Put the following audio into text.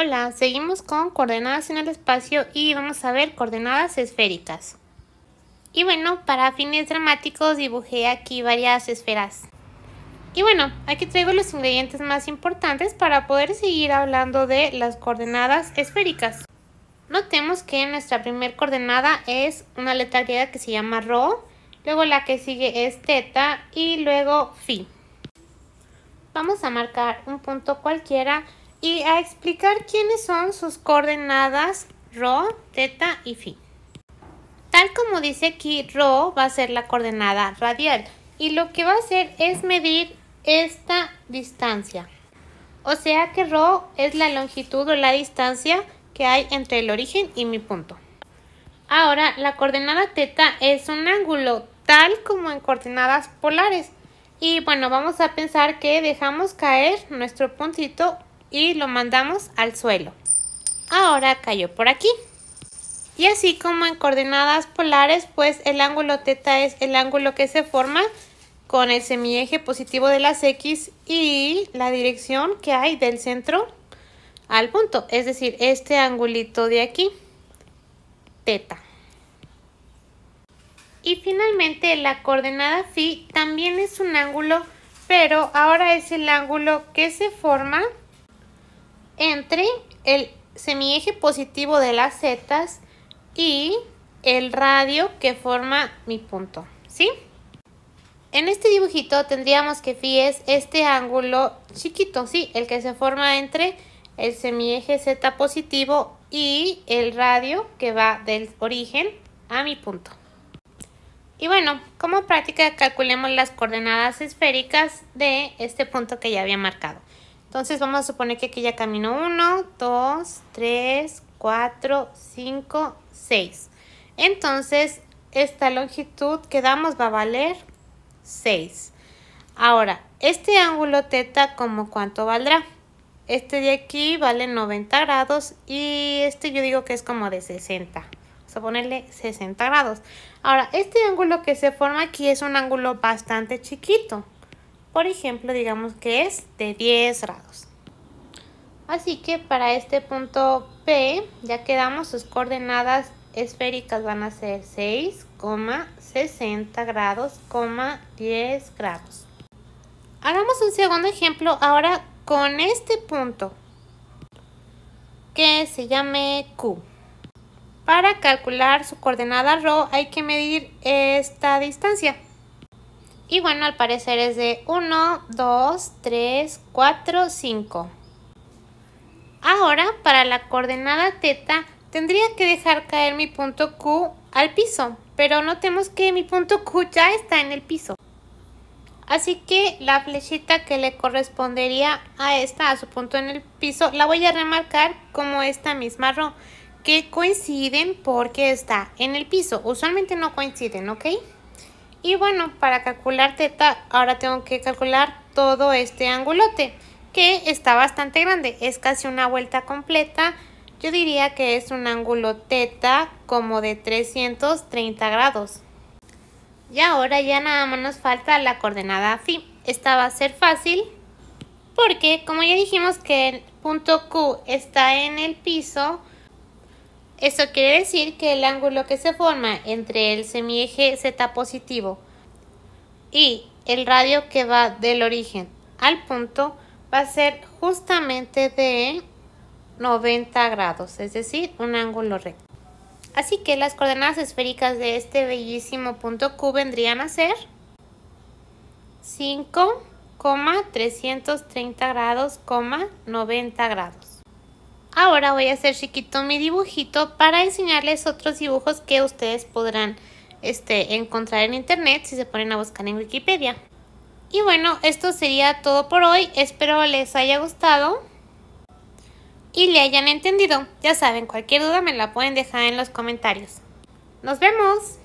Hola, seguimos con coordenadas en el espacio y vamos a ver coordenadas esféricas. Y bueno, para fines dramáticos dibujé aquí varias esferas. Y bueno, aquí traigo los ingredientes más importantes para poder seguir hablando de las coordenadas esféricas. Notemos que nuestra primer coordenada es una letra griega que se llama Rho, luego la que sigue es teta y luego phi. Vamos a marcar un punto cualquiera y a explicar quiénes son sus coordenadas rho, Theta y phi. Tal como dice aquí, rho va a ser la coordenada radial y lo que va a hacer es medir esta distancia. O sea que rho es la longitud o la distancia que hay entre el origen y mi punto. Ahora, la coordenada teta es un ángulo tal como en coordenadas polares. Y bueno, vamos a pensar que dejamos caer nuestro puntito y lo mandamos al suelo. Ahora cayó por aquí. Y así como en coordenadas polares, pues el ángulo θ es el ángulo que se forma con el semieje positivo de las X y la dirección que hay del centro al punto, es decir, este angulito de aquí, θ. Y finalmente la coordenada phi también es un ángulo, pero ahora es el ángulo que se forma entre el semieje positivo de las zetas y el radio que forma mi punto, ¿sí? En este dibujito tendríamos que fíes este ángulo chiquito, ¿sí? El que se forma entre el semieje Z positivo y el radio que va del origen a mi punto. Y bueno, como práctica calculemos las coordenadas esféricas de este punto que ya había marcado. Entonces vamos a suponer que aquí ya camino 1, 2, 3, 4, 5, 6. Entonces esta longitud que damos va a valer 6. Ahora, este ángulo teta, ¿cómo cuánto valdrá? Este de aquí vale 90 grados y este yo digo que es como de 60. Vamos a ponerle 60 grados. Ahora, este ángulo que se forma aquí es un ángulo bastante chiquito. Por ejemplo, digamos que es de 10 grados. Así que para este punto P ya quedamos, sus coordenadas esféricas van a ser 6,60 grados, 10 grados. Hagamos un segundo ejemplo ahora con este punto que se llame Q. Para calcular su coordenada ρ hay que medir esta distancia. Y bueno, al parecer es de 1, 2, 3, 4, 5. Ahora, para la coordenada teta, tendría que dejar caer mi punto Q al piso, pero notemos que mi punto Q ya está en el piso. Así que la flechita que le correspondería a esta, a su punto en el piso, la voy a remarcar como esta misma ro, que coinciden porque está en el piso. Usualmente no coinciden, ¿ok? Y bueno, para calcular teta, ahora tengo que calcular todo este angulote, que está bastante grande, es casi una vuelta completa. Yo diría que es un ángulo teta como de 330 grados. Y ahora ya nada más nos falta la coordenada phi. Esta va a ser fácil porque como ya dijimos que el punto Q está en el piso, eso quiere decir que el ángulo que se forma entre el semieje Z positivo y el radio que va del origen al punto va a ser justamente de 90 grados, es decir, un ángulo recto. Así que las coordenadas esféricas de este bellísimo punto Q vendrían a ser 5,330 grados, 90 grados. Ahora voy a hacer chiquito mi dibujito para enseñarles otros dibujos que ustedes podrán este, encontrar en internet si se ponen a buscar en Wikipedia. Y bueno, esto sería todo por hoy. Espero les haya gustado y le hayan entendido. Ya saben, cualquier duda me la pueden dejar en los comentarios. ¡Nos vemos!